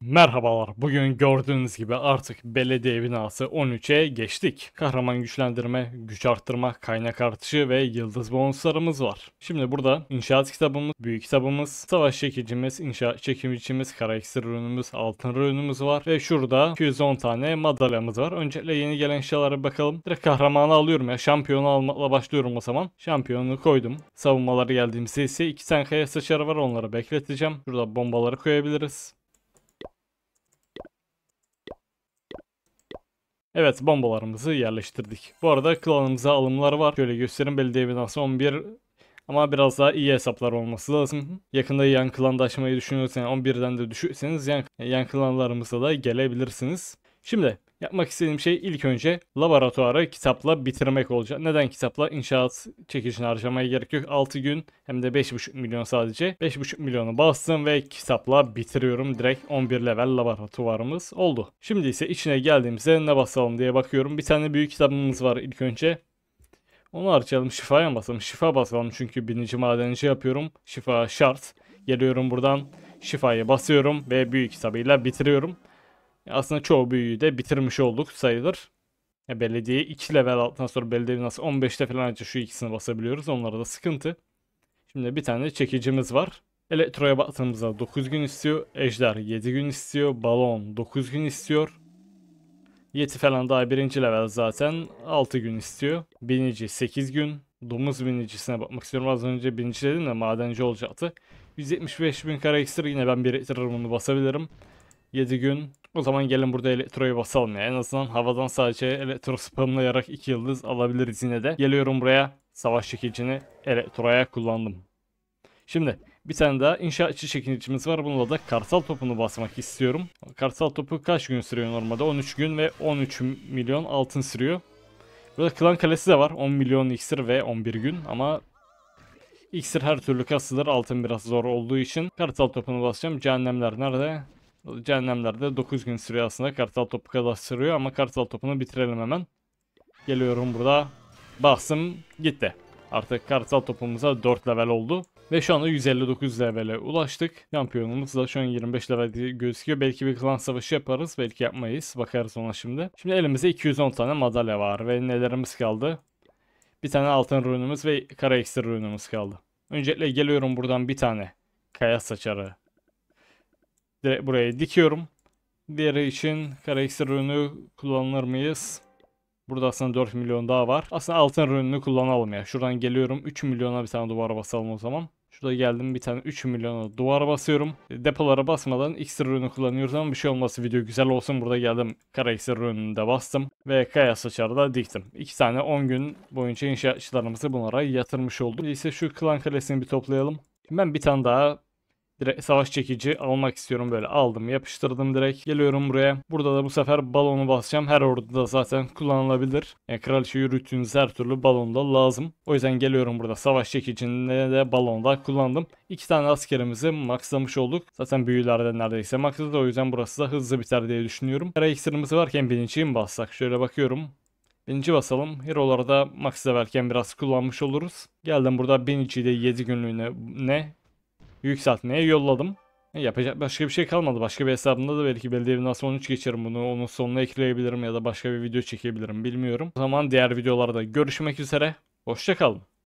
Merhabalar. Bugün gördüğünüz gibi artık belediye binası 13'e geçtik. Kahraman güçlendirme, güç arttırma, kaynak artışı ve yıldız bonuslarımız var. Şimdi burada inşaat kitabımız, büyük kitabımız, savaş çekicimiz, inşaat çekimicimiz, kara iksir ürünümüz, altın ürünümüz var ve şurada 210 tane madalyamız var. Öncelikle yeni gelen şeylere bakalım. Direkt kahramanı alıyorum ya. Şampiyonu almakla başlıyorum o zaman. Şampiyonu koydum. Savunmaları geldiğimizde ise 2 tane kaya saçarı var. Onları bekleteceğim. Şurada bombaları koyabiliriz. Evet bombalarımızı yerleştirdik. Bu arada klanımıza alımlar var. Şöyle göstereyim belediye binası 11 ama biraz daha iyi hesaplar olması lazım. Yakında yan klanda açmayı düşünüyorsanız 11'den de düşürseniz yan, yan klanlarımıza da gelebilirsiniz. Şimdi Yapmak istediğim şey ilk önce laboratuvarı kitapla bitirmek olacak. Neden kitapla? İnşaat çekişini harcamaya gerek yok. 6 gün hem de 5,5 milyon sadece. 5,5 milyonu bastım ve kitapla bitiriyorum. Direkt 11 level laboratuvarımız oldu. Şimdi ise içine geldiğimizde ne basalım diye bakıyorum. Bir tane büyük kitabımız var ilk önce. Onu harcayalım. Şifaya basalım? Şifa basalım çünkü birinci madenci şey yapıyorum. Şifa şart. Geliyorum buradan. Şifayı basıyorum ve büyük kitabıyla bitiriyorum. Aslında çoğu büyüyü de bitirmiş olduk sayılır. Ya belediye 2 level altından sonra belediye nasıl 15'te falan önce şu ikisini basabiliyoruz. Onlara da sıkıntı. Şimdi bir tane çekicimiz var. Elektroya baktığımızda 9 gün istiyor. Ejder 7 gün istiyor. Balon 9 gün istiyor. Yeti falan daha birinci level zaten 6 gün istiyor. Binici 8 gün. Domuz binicisine bakmak istiyorum. Az önce binici dedim de madenci olacaktı. 175 bin kara iksir yine ben biriktiririm bunu basabilirim. 7 gün. O zaman gelin burada elektroyu basalım ya. En azından havadan sadece elektro spamlayarak 2 yıldız alabiliriz yine de. Geliyorum buraya. Savaş çekicini elektroya kullandım. Şimdi bir tane daha inşaatçı çekinicimiz var. Bununla da kartal topunu basmak istiyorum. Kartal topu kaç gün sürüyor normalde? 13 gün ve 13 milyon altın sürüyor. Burada klan kalesi de var. 10 milyon iksir ve 11 gün ama iksir her türlü kasılır. Altın biraz zor olduğu için kartal topunu basacağım. Cehennemler nerede? Cehennemlerde 9 gün sürüyor aslında. Kartal topu kadar sürüyor ama kartal topunu bitirelim hemen. Geliyorum burada. Bastım gitti. Artık kartal topumuza 4 level oldu. Ve şu anda 159 levele ulaştık. Şampiyonumuz da şu an 25 level gözüküyor. Belki bir klan savaşı yaparız. Belki yapmayız. Bakarız ona şimdi. Şimdi elimizde 210 tane madalya var. Ve nelerimiz kaldı? Bir tane altın runumuz ve kara ekstra runumuz kaldı. Öncelikle geliyorum buradan bir tane. Kaya saçarı Direkt buraya dikiyorum. Diğeri için kara iksir ürünü kullanılır mıyız? Burada aslında 4 milyon daha var. Aslında altın ürününü kullanalım ya. Şuradan geliyorum. 3 milyona bir tane duvara basalım o zaman. Şurada geldim bir tane 3 milyona duvara basıyorum. E, depolara basmadan iksir ürünü kullanıyoruz ama bir şey olması video güzel olsun. Burada geldim kara iksir ürününü de bastım. Ve kaya saçarı da diktim. 2 tane 10 gün boyunca inşaatçılarımızı bunlara yatırmış olduk. İse şu klan kalesini bir toplayalım. Şimdi ben bir tane daha Direkt savaş çekici almak istiyorum böyle aldım yapıştırdım direkt. Geliyorum buraya. Burada da bu sefer balonu basacağım. Her orduda zaten kullanılabilir. Yani kraliçe yürüttüğünüz her türlü balonda lazım. O yüzden geliyorum burada savaş çekicinde de balonda kullandım. iki tane askerimizi maxlamış olduk. Zaten büyülerde neredeyse maxladı. O yüzden burası da hızlı biter diye düşünüyorum. Her iksirimiz varken birinciyi mi bassak? Şöyle bakıyorum. binici basalım. Hero'larda max verken biraz kullanmış oluruz. Geldim burada biniciyi de 7 günlüğüne ne yükseltmeye yolladım. E, yapacak başka bir şey kalmadı. Başka bir hesabımda da belki belediye nasıl 13 geçerim bunu. Onun sonuna ekleyebilirim ya da başka bir video çekebilirim bilmiyorum. O zaman diğer videolarda görüşmek üzere. Hoşçakalın.